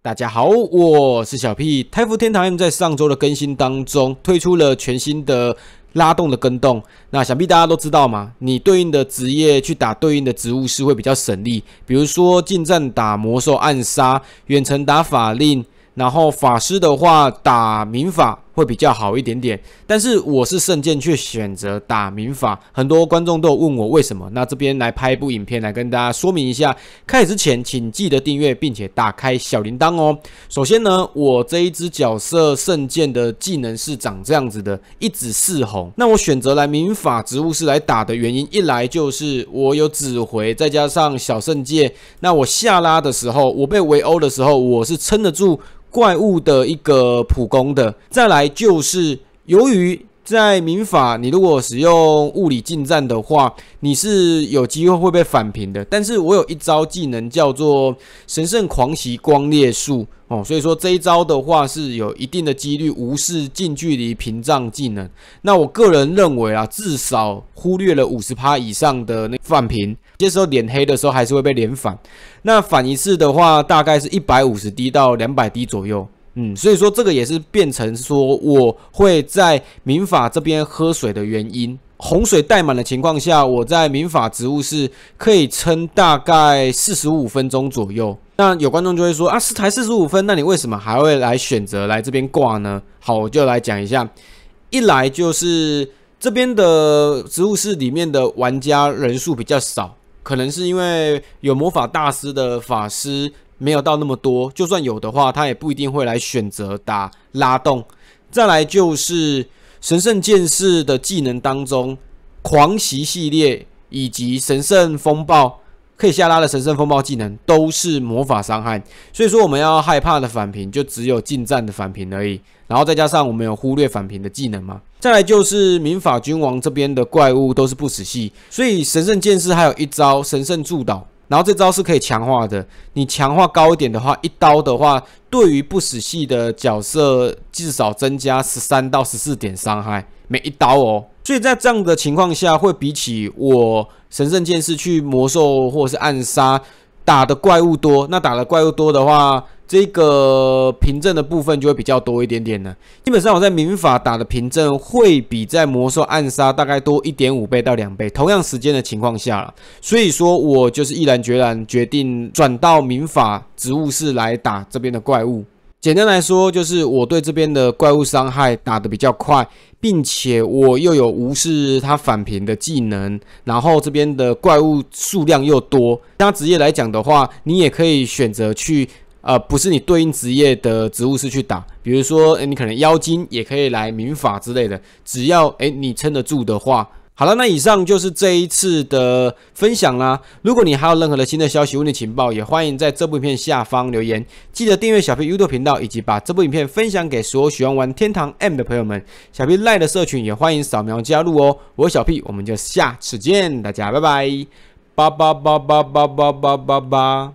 大家好，我是小 P。太福天堂 M 在上周的更新当中推出了全新的拉动的跟动。那想必大家都知道嘛，你对应的职业去打对应的植物是会比较省力，比如说近战打魔兽暗杀，远程打法令，然后法师的话打民法。会比较好一点点，但是我是圣剑，却选择打民法。很多观众都有问我为什么，那这边来拍一部影片来跟大家说明一下。开始之前，请记得订阅并且打开小铃铛哦。首先呢，我这一只角色圣剑的技能是长这样子的，一指四红。那我选择来民法植物是来打的原因，一来就是我有指挥，再加上小圣剑，那我下拉的时候，我被围殴的时候，我是撑得住怪物的一个普攻的，再来。就是由于在民法，你如果使用物理近战的话，你是有机会会被反平的。但是我有一招技能叫做神圣狂袭光烈术哦，所以说这一招的话是有一定的几率无视近距离屏障技能。那我个人认为啊，至少忽略了五十趴以上的那反平，这时候脸黑的时候还是会被脸反。那反一次的话，大概是一百五十滴到两百滴左右。嗯，所以说这个也是变成说我会在民法这边喝水的原因。洪水带满的情况下，我在民法植物室可以撑大概四十五分钟左右。那有观众就会说啊，才四十五分，那你为什么还会来选择来这边挂呢？好，我就来讲一下，一来就是这边的植物室里面的玩家人数比较少，可能是因为有魔法大师的法师。没有到那么多，就算有的话，他也不一定会来选择打拉动。再来就是神圣剑士的技能当中，狂袭系列以及神圣风暴可以下拉的神圣风暴技能都是魔法伤害，所以说我们要害怕的反平就只有近战的反平而已。然后再加上我们有忽略反平的技能嘛。再来就是民法君王这边的怪物都是不死系，所以神圣剑士还有一招神圣助导。然后这招是可以强化的，你强化高一点的话，一刀的话，对于不死系的角色，至少增加十三到十四点伤害每一刀哦。所以在这样的情况下，会比起我神圣剑士去魔兽或者是暗杀打的怪物多。那打的怪物多的话，这个凭证的部分就会比较多一点点呢。基本上我在民法打的凭证会比在魔兽暗杀大概多一点五倍到两倍，同样时间的情况下了。所以说我就是毅然决然决定转到民法植物室来打这边的怪物。简单来说，就是我对这边的怪物伤害打得比较快，并且我又有无视它反屏的技能，然后这边的怪物数量又多。那职业来讲的话，你也可以选择去。呃，不是你对应职业的职务是去打，比如说，诶你可能妖精也可以来冥法之类的，只要诶你撑得住的话。好了，那以上就是这一次的分享啦。如果你还有任何的新的消息、问题、情报，也欢迎在这部影片下方留言。记得订阅小 P YouTube 频道，以及把这部影片分享给所有喜欢玩天堂 M 的朋友们。小 P 赖的社群也欢迎扫描加入哦。我是小 P，我们就下次见，大家拜拜，拜拜拜拜拜拜拜拜。